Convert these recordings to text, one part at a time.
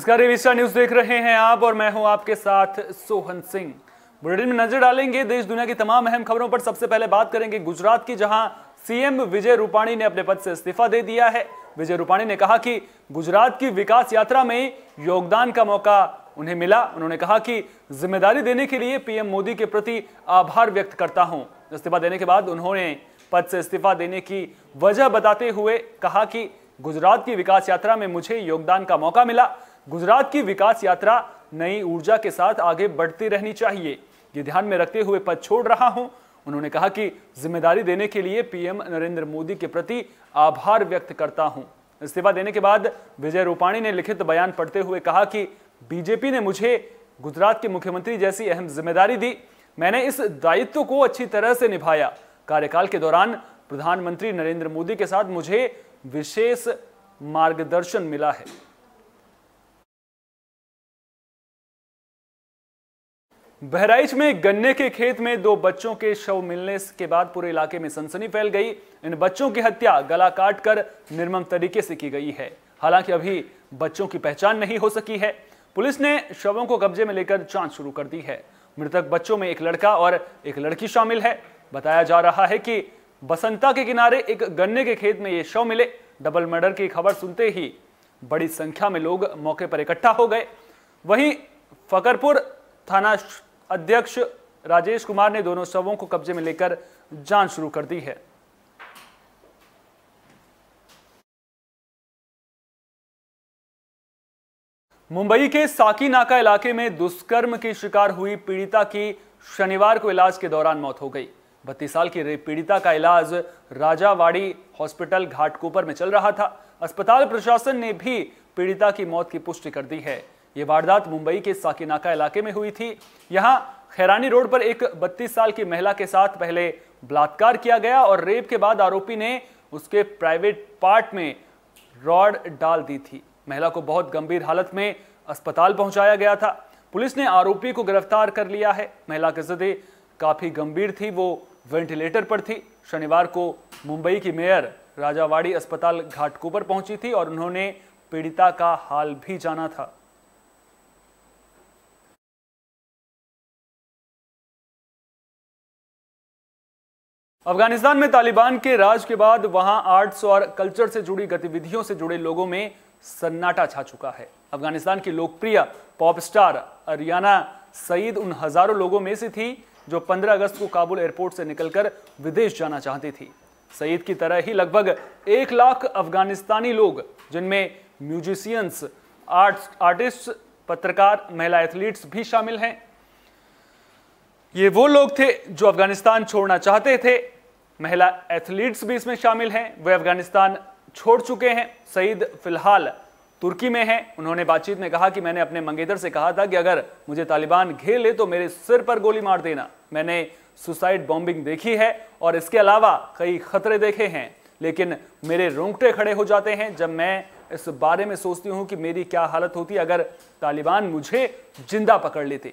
नमस्कार एविस्टा न्यूज देख रहे हैं आप और मैं हूं आपके साथ सोहन सिंह बुलेटिन में नजर डालेंगे देश दुनिया की तमाम अहम खबरों पर सबसे पहले बात करेंगे गुजरात की जहां सीएम विजय रूपाणी ने अपने पद से इस्तीफा दे दिया है विजय रूपाणी ने कहा कि गुजरात की विकास यात्रा में योगदान का मौका उन्हें मिला उन्होंने कहा कि जिम्मेदारी देने के लिए पीएम मोदी के प्रति आभार व्यक्त करता हूं इस्तीफा देने के बाद उन्होंने पद से इस्तीफा देने की वजह बताते हुए कहा कि गुजरात की विकास यात्रा में मुझे योगदान का मौका मिला गुजरात की विकास यात्रा नई ऊर्जा के साथ आगे बढ़ती रहनी चाहिए ये ध्यान में रखते हुए पद छोड़ रहा हूं उन्होंने कहा कि जिम्मेदारी देने के लिए पीएम नरेंद्र मोदी के प्रति आभार व्यक्त करता हूं इस्तीफा देने के बाद विजय रूपाणी ने लिखित बयान पढ़ते हुए कहा कि बीजेपी ने मुझे गुजरात के मुख्यमंत्री जैसी अहम जिम्मेदारी दी मैंने इस दायित्व को अच्छी तरह से निभाया कार्यकाल के दौरान प्रधानमंत्री नरेंद्र मोदी के साथ मुझे विशेष मार्गदर्शन मिला है बहराइच में गन्ने के खेत में दो बच्चों के शव मिलने के बाद पूरे इलाके में सनसनी फैल गई इन बच्चों की हत्या गला काट कर निर्मम तरीके से की गई है हालांकि अभी बच्चों की पहचान नहीं हो सकी है पुलिस ने शवों को कब्जे में लेकर जांच शुरू कर दी है मृतक बच्चों में एक लड़का और एक लड़की शामिल है बताया जा रहा है कि बसंता के किनारे एक गन्ने के खेत में ये शव मिले डबल मर्डर की खबर सुनते ही बड़ी संख्या में लोग मौके पर इकट्ठा हो गए वहीं फकरपुर थाना अध्यक्ष राजेश कुमार ने दोनों शवों को कब्जे में लेकर जांच शुरू कर दी है मुंबई के साकी नाका इलाके में दुष्कर्म की शिकार हुई पीड़िता की शनिवार को इलाज के दौरान मौत हो गई बत्तीस साल की पीड़िता का इलाज राजावाड़ी हॉस्पिटल घाटकोपर में चल रहा था अस्पताल प्रशासन ने भी पीड़िता की मौत की पुष्टि कर दी है ये वारदात मुंबई के साकिनाका इलाके में हुई थी यहाँ खैरानी रोड पर एक 32 साल की महिला के साथ पहले बलात्कार किया गया और रेप के बाद आरोपी ने उसके प्राइवेट पार्ट में रॉड डाल दी थी महिला को बहुत गंभीर हालत में अस्पताल पहुंचाया गया था पुलिस ने आरोपी को गिरफ्तार कर लिया है महिला की स्थिति काफी गंभीर थी वो वेंटिलेटर पर थी शनिवार को मुंबई की मेयर राजावाड़ी अस्पताल घाटकोपर पहुंची थी और उन्होंने पीड़िता का हाल भी जाना था अफगानिस्तान में तालिबान के राज के बाद वहां आर्ट्स और कल्चर से जुड़ी गतिविधियों से जुड़े लोगों में सन्नाटा छा चुका है अफगानिस्तान की लोकप्रिय पॉप स्टार अरियाना सईद उन हजारों लोगों में से थी जो 15 अगस्त को काबुल एयरपोर्ट से निकलकर विदेश जाना चाहती थी सईद की तरह ही लगभग एक लाख अफगानिस्तानी लोग जिनमें म्यूजिशियंस आर्ट्स आर्टिस्ट पत्रकार महिला एथलीट्स भी शामिल हैं ये वो लोग थे जो अफगानिस्तान छोड़ना चाहते थे महिला एथलीट्स भी इसमें शामिल हैं वे अफगानिस्तान छोड़ चुके हैं सईद फिलहाल तुर्की में हैं उन्होंने बातचीत में कहा कि मैंने अपने मंगेतर से कहा था कि अगर मुझे तालिबान घेर ले तो मेरे सिर पर गोली मार देना मैंने सुसाइड बॉम्बिंग देखी है और इसके अलावा कई खतरे देखे हैं लेकिन मेरे रोंगटे खड़े हो जाते हैं जब मैं इस बारे में सोचती हूँ कि मेरी क्या हालत होती अगर तालिबान मुझे जिंदा पकड़ लेते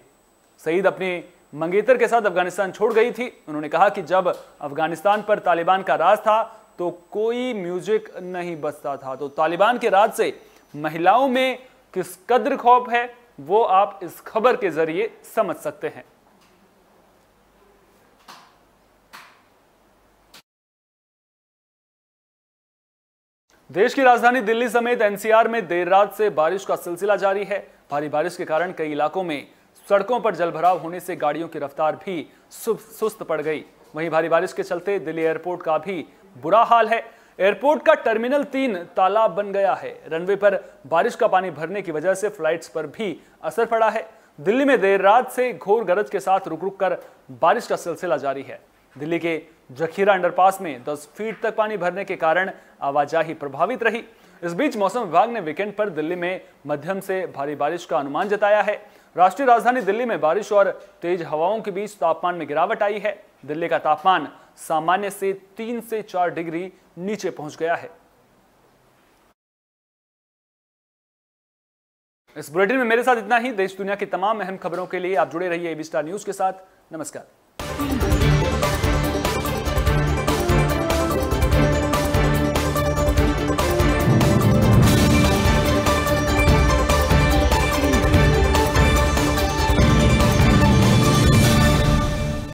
सईद अपनी मंगेतर के साथ अफगानिस्तान छोड़ गई थी उन्होंने कहा कि जब अफगानिस्तान पर तालिबान का राज था तो कोई म्यूजिक नहीं बजता था तो तालिबान के राज से महिलाओं में किस कद्र खौफ है वो आप इस खबर के जरिए समझ सकते हैं देश की राजधानी दिल्ली समेत एनसीआर में देर रात से बारिश का सिलसिला जारी है भारी बारिश के कारण कई इलाकों में सड़कों पर जलभराव होने से गाड़ियों की रफ्तार भी सुस्त पड़ गई वहीं भारी बारिश के चलते दिल्ली एयरपोर्ट का भी बुरा हाल है एयरपोर्ट का टर्मिनल तीन तालाब बन गया है रनवे पर बारिश का पानी भरने की वजह से फ्लाइट्स पर भी असर पड़ा है दिल्ली में देर रात से घोर गरज के साथ रुक रुक कर बारिश का सिलसिला जारी है दिल्ली के जखीरा अंडरपास में 10 फीट तक पानी भरने के कारण आवाजाही प्रभावित रही इस बीच मौसम विभाग ने वीकेंड पर दिल्ली में मध्यम से भारी बारिश का अनुमान जताया है राष्ट्रीय राजधानी दिल्ली में बारिश और तेज हवाओं के बीच तापमान में गिरावट आई है दिल्ली का तापमान सामान्य से तीन से चार डिग्री नीचे पहुंच गया है इस बुलेटिन में मेरे साथ इतना ही देश दुनिया की तमाम अहम खबरों के लिए आप जुड़े रहिए एबी स्टार न्यूज के साथ नमस्कार